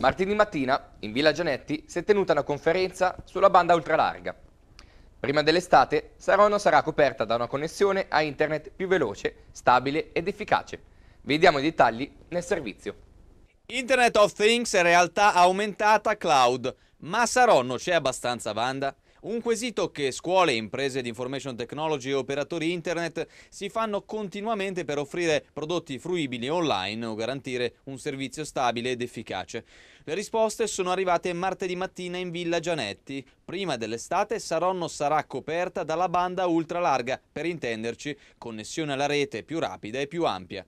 Martedì mattina, in Villa Gianetti, si è tenuta una conferenza sulla banda ultralarga. Prima dell'estate, Sarono sarà coperta da una connessione a internet più veloce, stabile ed efficace. Vediamo i dettagli nel servizio. Internet of Things e realtà aumentata cloud. Ma a Saronno c'è abbastanza banda? Un quesito che scuole, imprese di information technology e operatori internet si fanno continuamente per offrire prodotti fruibili online o garantire un servizio stabile ed efficace. Le risposte sono arrivate martedì mattina in Villa Gianetti. Prima dell'estate Saronno sarà coperta dalla banda ultralarga, per intenderci, connessione alla rete più rapida e più ampia.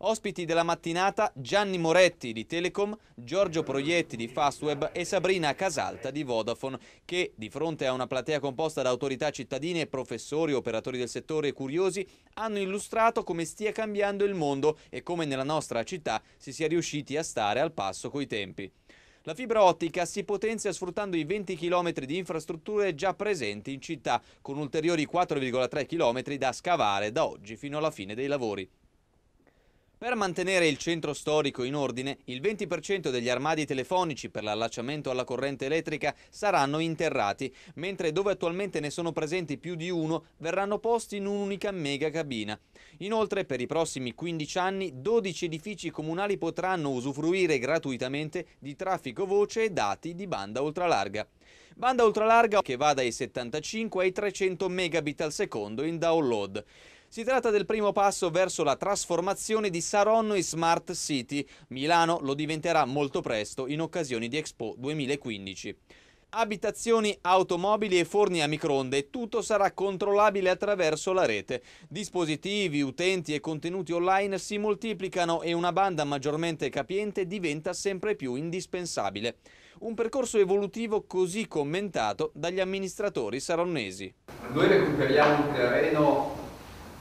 Ospiti della mattinata Gianni Moretti di Telecom, Giorgio Proietti di Fastweb e Sabrina Casalta di Vodafone che di fronte a una platea composta da autorità cittadine, professori, operatori del settore e curiosi hanno illustrato come stia cambiando il mondo e come nella nostra città si sia riusciti a stare al passo coi tempi. La fibra ottica si potenzia sfruttando i 20 km di infrastrutture già presenti in città, con ulteriori 4,3 km da scavare da oggi fino alla fine dei lavori. Per mantenere il centro storico in ordine, il 20% degli armadi telefonici per l'allacciamento alla corrente elettrica saranno interrati, mentre dove attualmente ne sono presenti più di uno verranno posti in un'unica mega cabina. Inoltre, per i prossimi 15 anni, 12 edifici comunali potranno usufruire gratuitamente di traffico voce e dati di banda ultralarga. Banda ultralarga che va dai 75 ai 300 megabit al secondo in download. Si tratta del primo passo verso la trasformazione di Saronno in Smart City. Milano lo diventerà molto presto in occasione di Expo 2015 abitazioni, automobili e forni a microonde. Tutto sarà controllabile attraverso la rete. Dispositivi, utenti e contenuti online si moltiplicano e una banda maggiormente capiente diventa sempre più indispensabile. Un percorso evolutivo così commentato dagli amministratori saronnesi. Noi recuperiamo un terreno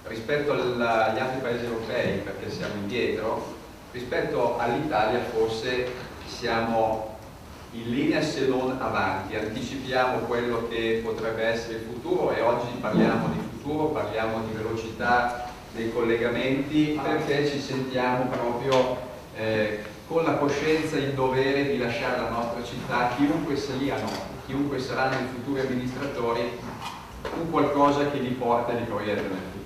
rispetto agli altri paesi europei, perché siamo indietro, rispetto all'Italia forse siamo in linea se non avanti, anticipiamo quello che potrebbe essere il futuro e oggi parliamo di futuro, parliamo di velocità dei collegamenti perché ci sentiamo proprio eh, con la coscienza e il dovere di lasciare la nostra città, chiunque siano, chiunque saranno i futuri amministratori, un qualcosa che li porta e li proietta nel futuro.